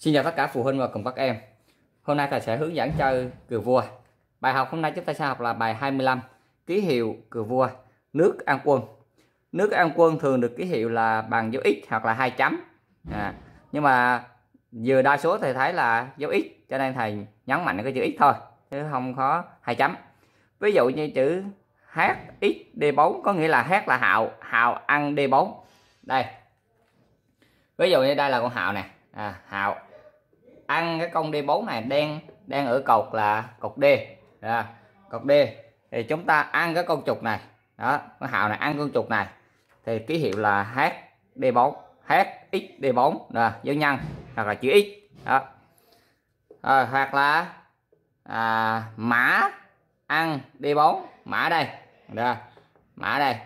Xin chào tất cả phụ huynh và cùng các em Hôm nay thầy sẽ hướng dẫn chơi cừu vua Bài học hôm nay chúng ta sẽ học là bài 25 Ký hiệu cừu vua Nước an quân Nước an quân thường được ký hiệu là bằng dấu X hoặc là hai chấm à, Nhưng mà vừa đa số thầy thấy là dấu X Cho nên thầy nhấn mạnh cái chữ X thôi Chứ không có hai chấm Ví dụ như chữ H X D4 có nghĩa là H là hạo Hạo ăn D4 Đây Ví dụ như đây là con hạo nè à, Hạo ăn cái con D4 này đang đang ở cột là cột D à, cột D thì chúng ta ăn cái con trục này đó con hào này ăn con trục này thì ký hiệu là H D4 H X D4 là dấu nhân hoặc là chữ X đó à, hoặc là à, mã ăn D4 mã đây đó. mã đây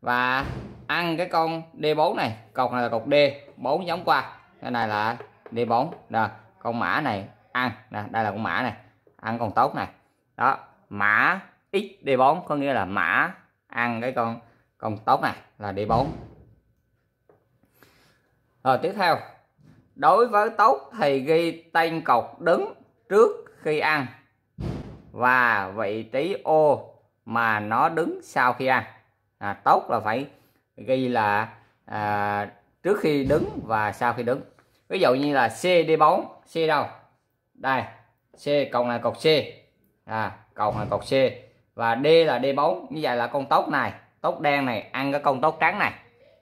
và ăn cái con D4 này cột này là cột D 4 giống qua cái này là D4 đó con mã này ăn nè, đây là con mã này ăn con tốt này đó mã XD4 có nghĩa là mã ăn cái con con tốt này là D4 rồi tiếp theo đối với tốt thì ghi tên cột đứng trước khi ăn và vị trí ô mà nó đứng sau khi ăn à, tốt là phải ghi là à, trước khi đứng và sau khi đứng ví dụ như là C D 4 C đâu đây C cộng là cột C à cộng là cột C và D là D4 như vậy là con tốt này tốt đen này ăn cái con tốt trắng này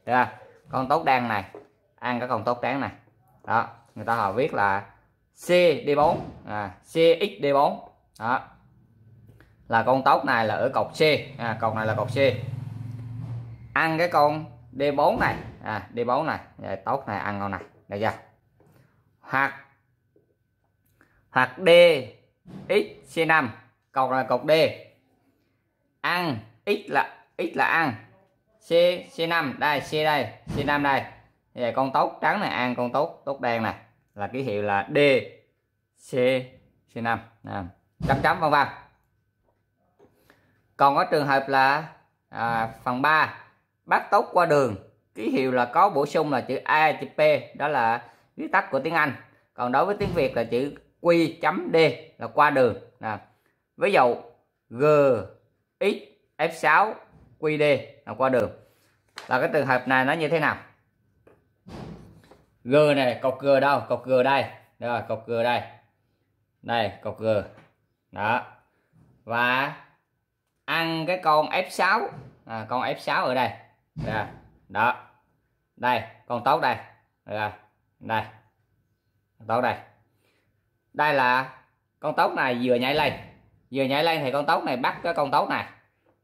được không? con tốt đen này ăn cái con tốt trắng này đó người ta họ viết là C D 4 à, C X D 4 đó là con tốt này là ở cọc C à, cọc này là cọc C ăn cái con D4 này à, D4 này tốt này ăn con này được chưa hạt hạt D x c 5 cọc là cọc D ăn x là x là ăn C C5 đây C đây C5 đây Bây con tốt trắng này ăn con tốt tốt đen này là ký hiệu là D C C5 à, chấm chấm vân vân còn có trường hợp là à, phần 3 bắt tốt qua đường ký hiệu là có bổ sung là chữ A chữ P đó là viết tắt của tiếng Anh còn đối với tiếng Việt là chữ Q chấm D là qua đường là ví dụ G X F6 D là qua đường là cái trường hợp này nó như thế nào G này cột G đâu cột G đây rồi cột G đây đây cột G đó và ăn cái con F6 à, con F6 ở đây rồi. đó đây con tốt đây rồi đây con đây đây là con tóc này vừa nhảy lên vừa nhảy lên thì con tóc này bắt cái con tóc này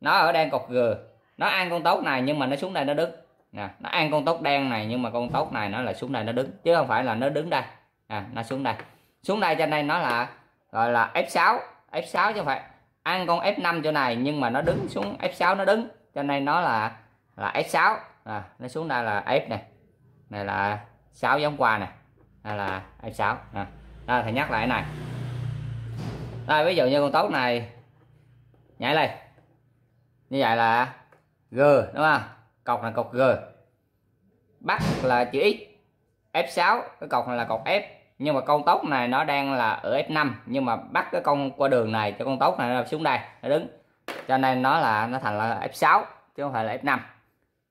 nó ở đen cột gừa nó ăn con tóc này nhưng mà nó xuống đây nó đứng nè nó ăn con tóc đen này nhưng mà con tóc này nó là xuống đây nó đứng chứ không phải là nó đứng đây nè nó xuống đây xuống đây trên đây nó là gọi là F6 F6 chứ không phải ăn con F5 chỗ này nhưng mà nó đứng xuống F6 nó đứng cho nên nó là là F6 à, nó xuống đây là F này này là 6 giống qua nè hay là 26 à. Đó, thầy nhắc lại này đây ví dụ như con tốt này nhảy lên như vậy là G đúng không cọc là cọc G bắt là chữ X F6 cái cọc này là cọc F nhưng mà con tốt này nó đang là ở F5 nhưng mà bắt cái con qua đường này cho con tốt này nó xuống đây nó đứng cho nên nó là nó thành là F6 chứ không phải là F5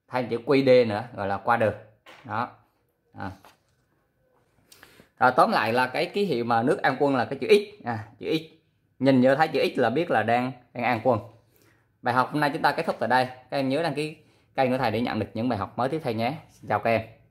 thay chữ QD nữa gọi là qua đường đó à. à, tóm lại là cái ký hiệu mà nước an quân là cái chữ x à, chữ x nhìn vô thấy chữ x là biết là đang đang an quân bài học hôm nay chúng ta kết thúc tại đây các em nhớ đăng ký kênh của thầy để nhận được những bài học mới tiếp theo nhé chào các em